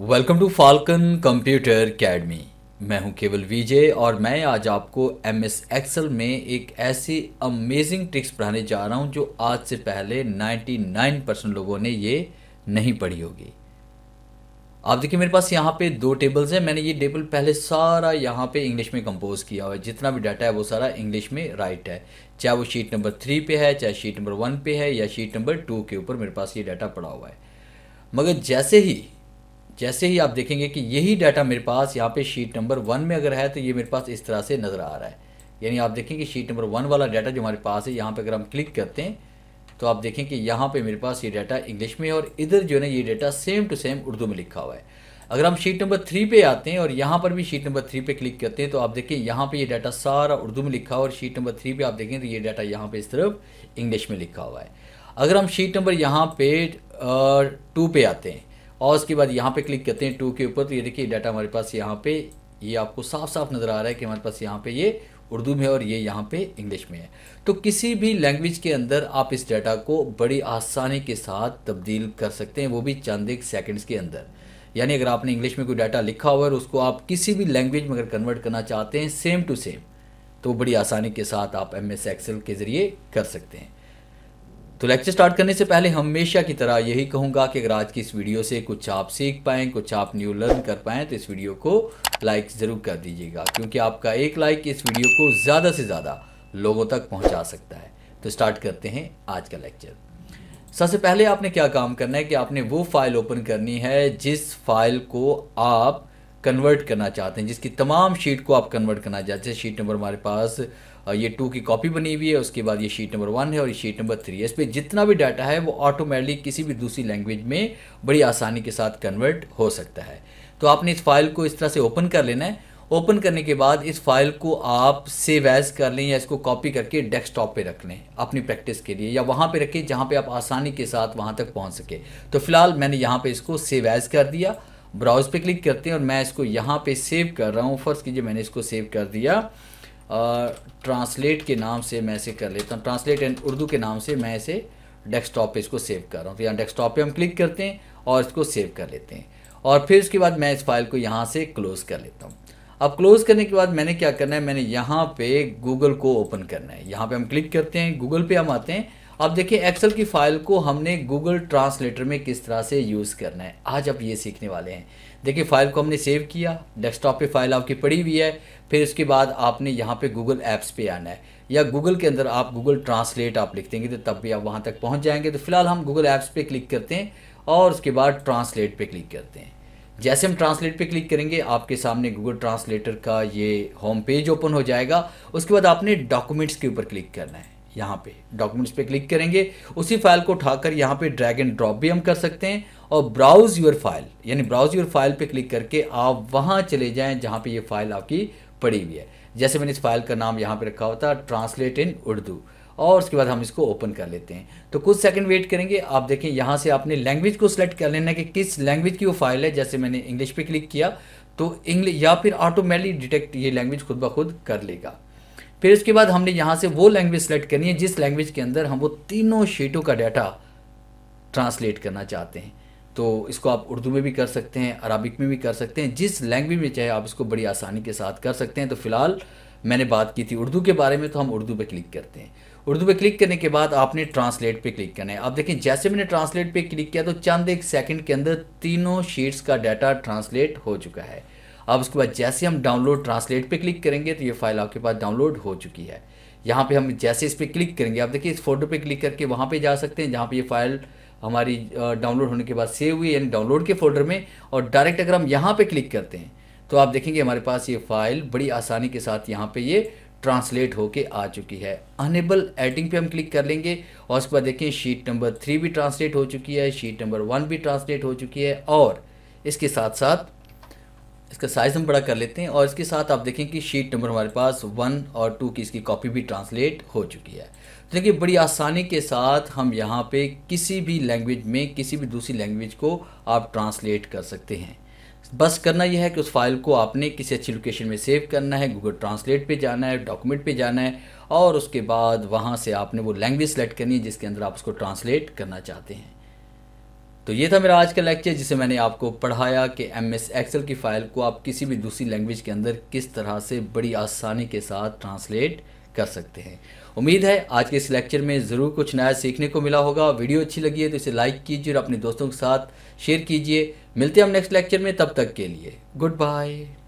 welcome to Falcon computer academy मैं हूं केवल विजय और मैं आज आपको एम एस एक्सल में एक ऐसी अमेजिंग ट्रिक्स पढ़ाने जा रहा हूं जो आज से पहले 99 परसेंट लोगों ने ये नहीं पढ़ी होगी आप देखिए मेरे पास यहाँ पे दो टेबल्स हैं मैंने ये टेबल पहले सारा यहाँ पे इंग्लिश में कंपोज किया हुआ है जितना भी डाटा है वो सारा इंग्लिश में राइट है चाहे वो शीट नंबर थ्री पे है चाहे शीट नंबर वन पे है या शीट नंबर टू के ऊपर मेरे पास ये डाटा पड़ा हुआ है मगर जैसे ही जैसे ही आप देखेंगे कि यही डाटा मेरे पास यहाँ पे शीट नंबर वन में अगर है तो ये मेरे पास इस तरह से नज़र आ रहा है यानी आप देखें कि शीट नंबर वन वाला डाटा जो हमारे पास है यहाँ पे अगर हम क्लिक करते हैं तो आप देखें कि यहाँ पे मेरे पास ये डाटा इंग्लिश में और इधर जो है ना ये data same to same Urdu में लिखा हुआ है अगर हम शीट नंबर थ्री पे आते हैं और यहाँ पर भी शीट नंबर थ्री पे क्लिक करते हैं तो आप देखें यहाँ पे ये डाटा सारा उर्दू में लिखा हुआ और शीट नंबर थ्री पे आप देखें तो ये डाटा यहाँ पे इस तरफ इंग्लिश में लिखा हुआ है अगर हम शीट नंबर यहाँ पे टू पे आते हैं और उसके बाद यहाँ पे क्लिक करते हैं टू के ऊपर तो ये देखिए डाटा हमारे पास यहाँ पे ये आपको साफ साफ नज़र आ रहा है कि हमारे पास यहाँ पे ये उर्दू में और ये यहाँ पे इंग्लिश में है तो किसी भी लैंग्वेज के अंदर आप इस डाटा को बड़ी आसानी के साथ तब्दील कर सकते हैं वो भी चंद एक सेकेंड्स के अंदर यानी अगर आपने इंग्लिश में कोई डाटा लिखा हुआ है उसको आप किसी भी लैंग्वेज में अगर कन्वर्ट करना चाहते हैं सेम टू सेम तो बड़ी आसानी के साथ आप एम एस एक्सेल के ज़रिए कर सकते हैं तो लेक्चर स्टार्ट करने से पहले हमेशा की तरह यही कहूंगा कि अगर आज की इस वीडियो से कुछ आप सीख पाएं कुछ आप न्यू लर्न कर पाएँ तो इस वीडियो को लाइक ज़रूर कर दीजिएगा क्योंकि आपका एक लाइक इस वीडियो को ज़्यादा से ज़्यादा लोगों तक पहुंचा सकता है तो स्टार्ट करते हैं आज का लेक्चर सबसे पहले आपने क्या काम करना है कि आपने वो फाइल ओपन करनी है जिस फाइल को आप कन्वर्ट करना चाहते हैं जिसकी तमाम शीट को आप कन्वर्ट करना चाहते हैं शीट नंबर हमारे पास ये टू की कॉपी बनी हुई है उसके बाद ये शीट नंबर वन है और ये शीट नंबर थ्री है इस पर जितना भी डाटा है वो ऑटोमेटिक किसी भी दूसरी लैंग्वेज में बड़ी आसानी के साथ कन्वर्ट हो सकता है तो आपने इस फाइल को इस तरह से ओपन कर लेना है ओपन करने के बाद इस फाइल को आप सेव एज कर लें या इसको कॉपी करके डेस्कटॉप पे रख लें अपनी प्रैक्टिस के लिए या वहाँ पे रखें जहाँ पे आप आसानी के साथ वहाँ तक पहुँच सके तो फिलहाल मैंने यहाँ पे इसको सेव एज कर दिया ब्राउज पे क्लिक करते हैं और मैं इसको यहाँ पे सेव कर रहा हूँ फर्स्ट कीजिए मैंने इसको सेव कर दिया ट्रांसलेट के नाम से मैं इसे कर लेता हूँ ट्रांसलेट एंड उर्दू के नाम से मैं इसे डेस्कटॉप पे इसको सेव कर रहा हूँ तो यहाँ डेस्कटॉप पे हम क्लिक करते हैं और इसको सेव कर लेते हैं और फिर उसके बाद मैं इस फाइल को यहाँ से क्लोज़ कर लेता हूँ अब क्लोज़ करने के बाद मैंने क्या करना है मैंने यहाँ पे गूगल को ओपन करना है यहाँ पे हम क्लिक करते हैं गूगल पे हम आते हैं अब देखिए एक्सेल की फ़ाइल को हमने गूगल ट्रांसलेटर में किस तरह से यूज़ करना है आज आप ये सीखने वाले हैं देखिए फ़ाइल को हमने सेव किया डेस्कटॉप पे फाइल आपकी पड़ी हुई है फिर उसके बाद आपने यहाँ पे गूगल ऐप्स पे आना है या गूगल के अंदर आप गूगल ट्रांसलेट आप लिख देंगे तो तब भी आप वहाँ तक पहुँच जाएंगे तो फिलहाल हम गूगल ऐप्स पे क्लिक करते हैं और उसके बाद ट्रांसलेट पे क्लिक करते हैं जैसे हम ट्रांसलेट पे क्लिक करेंगे आपके सामने गूगल ट्रांसलेटर का ये होम पेज ओपन हो जाएगा उसके बाद आपने डॉक्यूमेंट्स के ऊपर क्लिक करना है यहाँ पे डॉक्यूमेंट्स पे क्लिक करेंगे उसी फाइल को उठाकर यहाँ पे ड्रैग एंड ड्रॉप भी हम कर सकते हैं और ब्राउज़ योर फाइल यानी ब्राउज़ योर फाइल पे क्लिक करके आप वहाँ चले जाएं जहाँ पे ये फाइल आपकी पड़ी हुई है जैसे मैंने इस फाइल का नाम यहाँ पे रखा होता है ट्रांसलेट इन उर्दू और उसके बाद हम इसको ओपन कर लेते हैं तो कुछ सेकंड वेट करेंगे आप देखें यहाँ से आपने लैंग्वेज को सिलेक्ट कर लेना कि किस लैंग्वेज की वो फाइल है जैसे मैंने इंग्लिश पे क्लिक किया तो इंग्लिश या फिर ऑटोमेटिक डिटेक्ट ये लैंग्वेज खुद ब खुद कर लेगा फिर उसके बाद हमने यहाँ से वो लैंग्वेज सेलेक्ट करनी है जिस लैंग्वेज के अंदर हम वो तीनों शीटों का डाटा ट्रांसलेट करना चाहते हैं तो इसको आप उर्दू में भी कर सकते हैं अरबिक में भी कर सकते हैं जिस लैंग्वेज में चाहे आप इसको बड़ी आसानी के साथ कर सकते हैं तो फ़िलहाल मैंने बात की थी उर्दू के बारे में तो हम उर्दू पर क्लिक करते हैं उर्दू पे क्लिक करने के बाद आपने ट्रांसलेट पर क्लिक करना है आप देखें जैसे मैंने ट्रांसलेट पर क्लिक किया तो चंद एक सेकेंड के अंदर तीनों शीट्स का डाटा ट्रांसलेट हो चुका है अब उसके बाद जैसे हम डाउनलोड ट्रांसलेट पे क्लिक करेंगे तो ये फाइल आपके पास डाउनलोड हो चुकी है यहाँ पे हम जैसे इस पर क्लिक करेंगे आप देखिए इस फोटो पे क्लिक करके वहाँ पे जा सकते हैं जहाँ पे ये फाइल हमारी डाउनलोड होने के बाद सेव हुई यानी डाउनलोड के फोल्डर में और डायरेक्ट अगर हम यहाँ पर क्लिक करते हैं तो आप देखेंगे हमारे पास ये फाइल बड़ी आसानी के साथ यहाँ पर ये ट्रांसलेट होके आ चुकी है अनेबल एडिंग पे हम क्लिक कर लेंगे और उसके बाद देखें शीट नंबर थ्री भी ट्रांसलेट हो चुकी है शीट नंबर वन भी ट्रांसलेट हो चुकी है और इसके साथ साथ इसका साइज़ हम बड़ा कर लेते हैं और इसके साथ आप देखें कि शीट नंबर हमारे पास वन और टू की इसकी कॉपी भी ट्रांसलेट हो चुकी है तो देखिए बड़ी आसानी के साथ हम यहाँ पे किसी भी लैंग्वेज में किसी भी दूसरी लैंग्वेज को आप ट्रांसलेट कर सकते हैं बस करना यह है कि उस फाइल को आपने किसी अच्छी लोकेशन में सेव करना है गूगल ट्रांसलेट पे जाना है डॉक्यूमेंट पे जाना है और उसके बाद वहाँ से आपने वो लैंग्वेज सेलेक्ट करनी है जिसके अंदर आप उसको ट्रांसलेट करना चाहते हैं तो ये था मेरा आज का लेक्चर जिसे मैंने आपको पढ़ाया कि एम एस एक्सल की फ़ाइल को आप किसी भी दूसरी लैंग्वेज के अंदर किस तरह से बड़ी आसानी के साथ ट्रांसलेट कर सकते हैं उम्मीद है आज के इस लेक्चर में ज़रूर कुछ नया सीखने को मिला होगा वीडियो अच्छी लगी है तो इसे लाइक कीजिए और अपने दोस्तों के साथ शेयर कीजिए मिलते हैं हम नेक्स्ट लेक्चर में तब तक के लिए गुड बाय